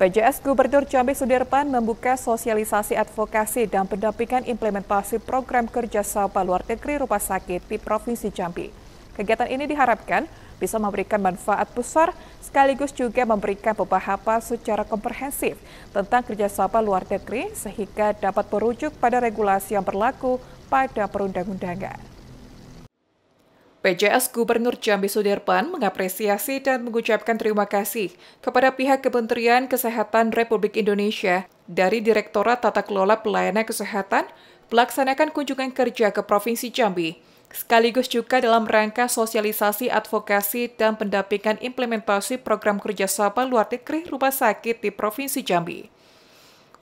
PJS Gubernur Jambi Sudirman membuka sosialisasi advokasi dan pendampingan implementasi program kerjasama luar negeri rumah sakit di Provinsi Jambi. Kegiatan ini diharapkan bisa memberikan manfaat besar sekaligus juga memberikan pemahaman secara komprehensif tentang kerjasama luar negeri sehingga dapat merujuk pada regulasi yang berlaku pada perundang-undangan. PJS Gubernur Jambi Sudirman mengapresiasi dan mengucapkan terima kasih kepada pihak Kementerian Kesehatan Republik Indonesia dari Direktorat Tata Kelola Pelayanan Kesehatan melaksanakan kunjungan kerja ke Provinsi Jambi, sekaligus juga dalam rangka sosialisasi advokasi dan pendampingan implementasi program kerjasama luar negeri rumah sakit di Provinsi Jambi.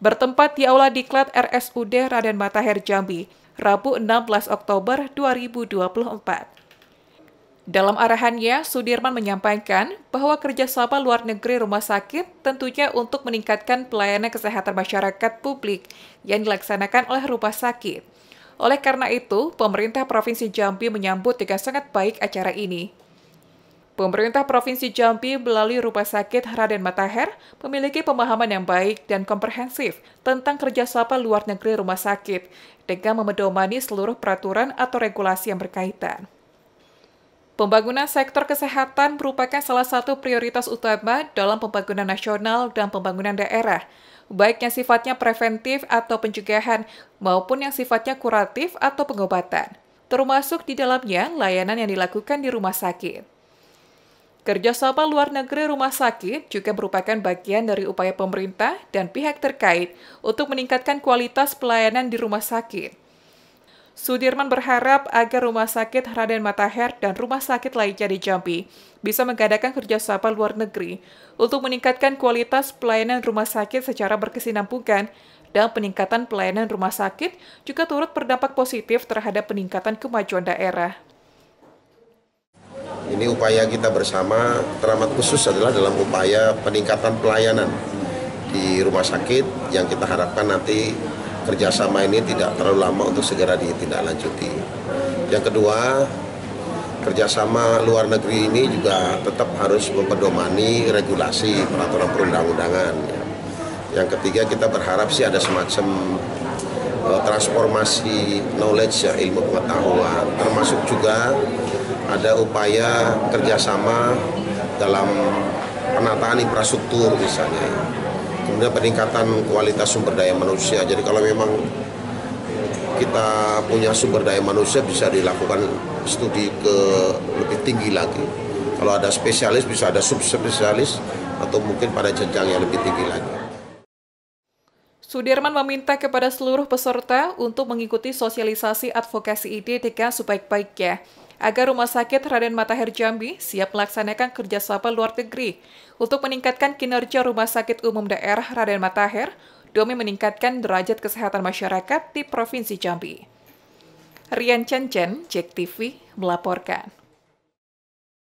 Bertempat di Aula Diklat RSUD Raden Matahir Jambi, Rabu 16 Oktober 2024. Dalam arahannya, Sudirman menyampaikan bahwa kerjasama luar negeri rumah sakit tentunya untuk meningkatkan pelayanan kesehatan masyarakat publik yang dilaksanakan oleh rumah sakit. Oleh karena itu, pemerintah Provinsi Jambi menyambut dengan sangat baik acara ini. Pemerintah Provinsi Jambi melalui Rumah Sakit Raden Mataher memiliki pemahaman yang baik dan komprehensif tentang kerjasama luar negeri rumah sakit dengan memedomani seluruh peraturan atau regulasi yang berkaitan. Pembangunan sektor kesehatan merupakan salah satu prioritas utama dalam pembangunan nasional dan pembangunan daerah, baik yang sifatnya preventif atau pencegahan maupun yang sifatnya kuratif atau pengobatan, termasuk di dalamnya layanan yang dilakukan di rumah sakit. Kerjasama luar negeri rumah sakit juga merupakan bagian dari upaya pemerintah dan pihak terkait untuk meningkatkan kualitas pelayanan di rumah sakit Sudirman berharap agar Rumah Sakit Raden Matahir dan rumah sakit lainnya di Jambi bisa mengadakan kerjasama luar negeri untuk meningkatkan kualitas pelayanan rumah sakit secara berkesinambungan dan peningkatan pelayanan rumah sakit juga turut berdampak positif terhadap peningkatan kemajuan daerah. Ini upaya kita bersama, teramat khusus adalah dalam upaya peningkatan pelayanan di rumah sakit yang kita harapkan nanti kerjasama ini tidak terlalu lama untuk segera ditindaklanjuti. Yang kedua, kerjasama luar negeri ini juga tetap harus mempedomani regulasi peraturan perundang-undangan. Yang ketiga, kita berharap sih ada semacam e, transformasi knowledge ya, ilmu pengetahuan, termasuk juga ada upaya kerjasama dalam penataan infrastruktur misalnya kemudian peningkatan kualitas sumber daya manusia. Jadi kalau memang kita punya sumber daya manusia bisa dilakukan studi ke lebih tinggi lagi. Kalau ada spesialis bisa ada subspesialis atau mungkin pada jenjang yang lebih tinggi lagi. Sudirman meminta kepada seluruh peserta untuk mengikuti sosialisasi advokasi ide dengan sebaik-baiknya agar Rumah Sakit Raden Matahir Jambi siap melaksanakan kerjasama luar negeri untuk meningkatkan kinerja Rumah Sakit Umum Daerah Raden Matahir demi meningkatkan derajat kesehatan masyarakat di Provinsi Jambi. Rian Chen Chen, Jek TV, melaporkan.